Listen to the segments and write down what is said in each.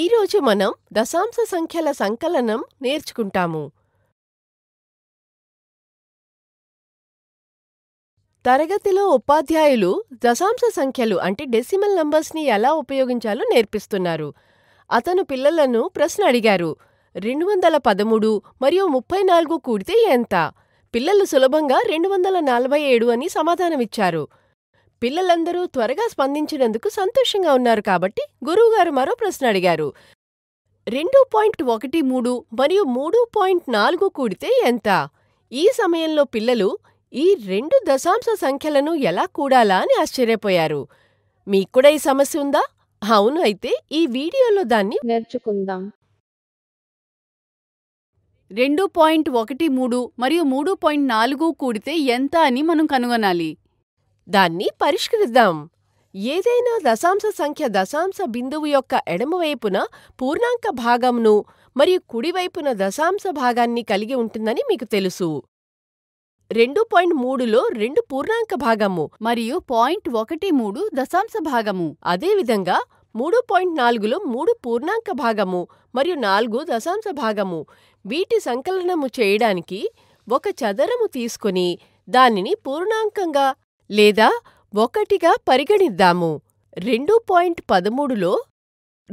ఈరోజు మనం దశాంశ సంఖ్యల సంకలనం నేర్చుకుంటాము తరగతిలో ఉపాధ్యాయులు దశాంశ సంఖ్యలు అంటే డెసిమల్ నంబర్స్ని ఎలా ఉపయోగించాలో నేర్పిస్తున్నారు అతను పిల్లలను ప్రశ్న అడిగారు రెండు వందల పదమూడు మరియు ముప్పై నాలుగు కూడితే ఎంత పిల్లలు సులభంగా రెండు వందల నలభై ఏడు అని సమాధానమిచ్చారు పిల్లలందరూ త్వరగా స్పందించినందుకు సంతోషంగా ఉన్నారు కాబట్టి గురువుగారు మరో ప్రశ్న అడిగారు రెండు పాయింట్ ఒకటి మూడు మరియు మూడు పాయింట్ నాలుగు కూడితే ఎంత ఈ సమయంలో పిల్లలు ఈ రెండు దశాంశ సంఖ్యలను ఎలా కూడాలా అని ఆశ్చర్యపోయారు మీకు కూడా ఈ సమస్య ఉందా అవును అయితే ఈ వీడియోలో దాన్ని నేర్చుకుందాం రెండు పాయింట్ ఒకటి మూడు మరియు మూడు పాయింట్ నాలుగు కూడితే ఎంత అని మనం కనుగొనాలి దాన్ని పరిష్కరిద్దాం ఏదైనా దశాంశ సంఖ్య దశాంశ బిందువు యొక్క ఎడమవైపున పూర్ణాంక భాగంను మరియు కుడివైపున దశాంశ భాగాన్ని కలిగి ఉంటుందని మీకు తెలుసు రెండు పాయింట్ మూడులో రెండు పూర్ణాంక భాగము మరియు పాయింట్ ఒకటి మూడు దశాంశ భాగము అదేవిధంగా మూడు పాయింట్ నాలుగులో మూడు పూర్ణాంక భాగము మరియు నాలుగు దశాంశ భాగము వీటి సంకలనము చేయడానికి ఒక చదరము తీసుకుని దానిని పూర్ణాంకంగా లేదా ఒకటిగా పరిగణిద్దాము రెండు పాయింట్ పదమూడులో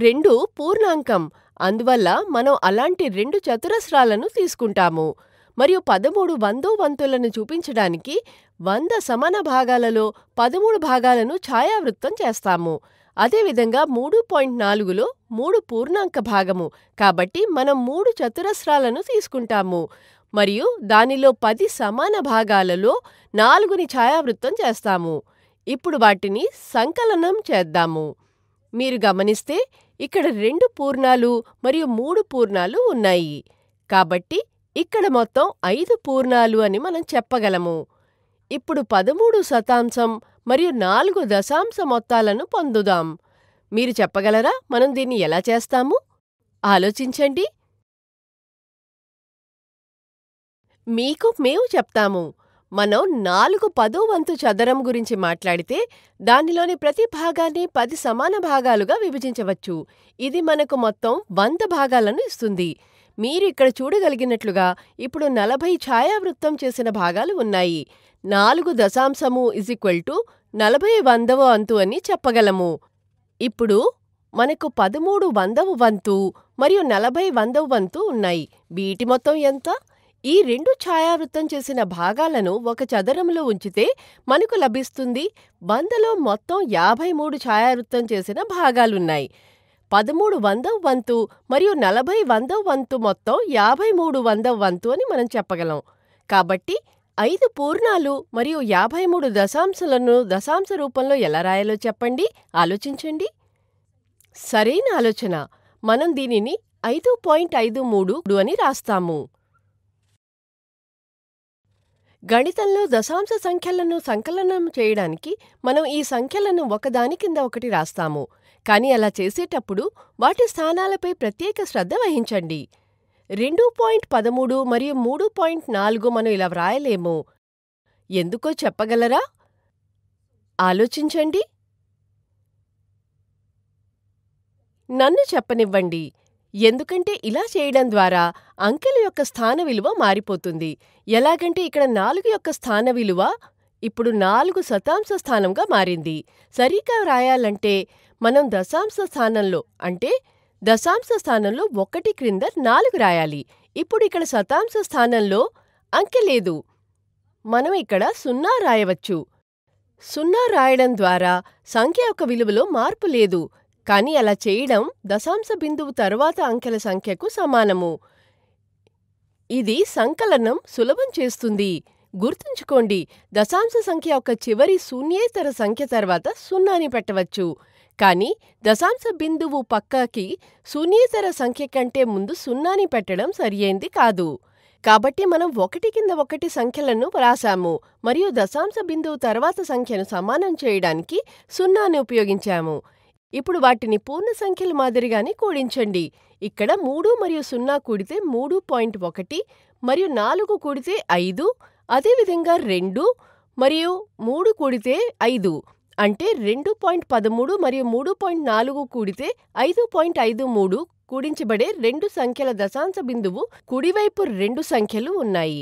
రెండు పూర్ణాంకం అందువల్ల మనం అలాంటి రెండు చతురస్రాలను తీసుకుంటాము మరియు పదమూడు వందో వంతులను చూపించడానికి వంద సమాన భాగాలలో పదమూడు భాగాలను ఛాయావృత్తం చేస్తాము అదేవిధంగా మూడు పాయింట్ నాలుగులో మూడు పూర్ణాంక భాగము కాబట్టి మనం మూడు చతురస్రాలను తీసుకుంటాము మరియు దానిలో పది సమాన భాగాలలో నాలుగుని ఛాయావృత్తం చేస్తాము. ఇప్పుడు వాటిని సంకలనం చేద్దాము. మీరు గమనిస్తే ఇక్కడ రెండు పూర్ణాలు మరియు మూడు పూర్ణాలు ఉన్నాయి. కాబట్టి ఇక్కడ మొత్తం ఐదు పూర్ణాలు అని మనం చెప్పగలము. ఇప్పుడు పదమూడు శతాంశం మరియు నాలుగు దశాంశ మొత్తాలను పొందుదాం. మీరు చెప్పగలరా మనం దీన్ని ఎలా చేస్తాము? ఆలోచించండి. మీకు మేము చెప్తాము. మనం నాలుగు పదో వంతు చదరం గురించి మాట్లాడితే, దానిలోని ప్రతి భాగాన్ని పది సమాన భాగాలుగా విభజించవచ్చు. ఇది మనకు మొత్తం వంద భాగాలను ఇస్తుంది. మీరు ఇక్కడ చూడగలిగినట్లుగా ఇప్పుడు నలభై ఛాయావృత్తం చేసిన భాగాలు ఉన్నాయి. నాలుగు దశాంశము ఈక్వల్ టు నలభై వందవ వంతు అని చెప్పగలము. ఇప్పుడు మనకు పదమూడు వందవ వంతు మరియు నలభై వందవ వంతు ఉన్నాయి. వీటి మొత్తం ఎంత? ఈ రెండు ఛాయావృత్తం చేసిన భాగాలను ఒక చదరంలో ఉంచితే మనకు లభిస్తుంది వందలో మొత్తం యాభై మూడు ఛాయావృత్తం చేసిన భాగాలున్నాయి పదమూడు వందవ వంతు మరియు నలభై వందవ వంతు మొత్తం యాభై మూడు వందవ వంతు అని మనం చెప్పగలం కాబట్టి ఐదు పూర్ణాలు మరియు యాభై మూడు దశాంశాలను దశాంశ రూపంలో ఎలా రాయాలో చెప్పండి ఆలోచించండి సరైన ఆలోచన మనం దీనిని ఐదు పాయింట్ ఐదు మూడు అని రాస్తాము గణితంలో దశాంశ సంఖ్యలను సంకలనం చేయడానికి మనం ఈ సంఖ్యలను ఒకదాని కింద ఒకటి రాస్తాము కానీ అలా చేసేటప్పుడు వాటి స్థానాలపై ప్రత్యేక శ్రద్ధ వహించండి రెండు పాయింట్ పదమూడు మరియు మూడు పాయింట్ నాలుగు మనం ఇలా వ్రాయలేము ఎందుకో చెప్పగలరా ఆలోచించండి నన్ను చెప్పనివ్వండి ఎందుకంటే ఇలా చేయడం ద్వారా అంకెల యొక్క స్థాన విలువ మారిపోతుంది ఎలాగంటే ఇక్కడ నాలుగు యొక్క స్థాన విలువ ఇప్పుడు నాలుగు శతాంశ స్థానంగా మారింది సరిగ్గా రాయాలంటే మనం దశాంశ స్థానంలో అంటే దశాంశ స్థానంలో ఒకటి క్రింద నాలుగు రాయాలి ఇప్పుడు ఇక్కడ శతాంశ స్థానంలో అంకె లేదు మనం ఇక్కడ సున్నా రాయవచ్చు సున్నా రాయడం ద్వారా సంఖ్య యొక్క విలువలో మార్పు లేదు కానీ అలా చేయడం దశాంశ బిందువు తరువాత అంకెల సంఖ్యకు సమానము ఇది సంకలనం సులభం చేస్తుంది గుర్తుంచుకోండి దశాంశ సంఖ్య ఒక చివరి శూన్యేతర సంఖ్య తర్వాత సున్నాని పెట్టవచ్చు కానీ దశాంశ బిందువు పక్కకి శూన్యేతర సంఖ్య కంటే ముందు సున్నాని పెట్టడం సరియైంది కాదు కాబట్టి మనం ఒకటి కింద ఒకటి సంఖ్యలను వ్రాసాము మరియు దశాంశ బిందువు తర్వాత సంఖ్యను సమానం చేయడానికి సున్నాని ఉపయోగించాము ఇప్పుడు వాటిని పూర్ణ సంఖ్యల మాదిరిగానే కూడించండి ఇక్కడ మూడు మరియు సున్నా కూడితే మూడు పాయింట్ ఒకటి మరియు నాలుగు కూడితే ఐదు అదేవిధంగా రెండు మరియు మూడు కూడితే ఐదు అంటే రెండు పాయింట్ పదమూడు మరియు మూడు పాయింట్ నాలుగు కూడితే ఐదు పాయింట్ ఐదు మూడు కూడించబడే రెండు సంఖ్యల దశాంశ బిందువు కుడివైపు రెండు సంఖ్యలు ఉన్నాయి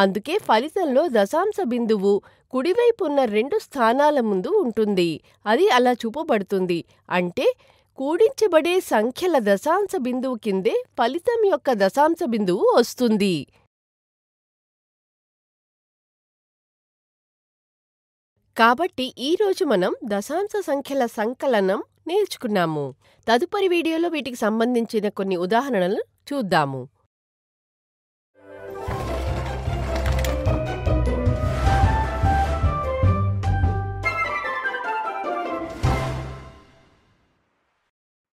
అందుకే ఫలితంలో దశాంశ బిందువు కుడివైపు ఉన్న రెండు స్థానాల ముందు ఉంటుంది అది అలా చూపబడుతుంది అంటే కూడించబడే సంఖ్యల దశాంశ బిందువు కిందే ఫలితం యొక్క దశాంశ బిందువు వస్తుంది కాబట్టి ఈరోజు మనం దశాంశ సంఖ్యల సంకలనం నేర్చుకున్నాము తదుపరి వీడియోలో వీటికి సంబంధించిన కొన్ని ఉదాహరణలు చూద్దాము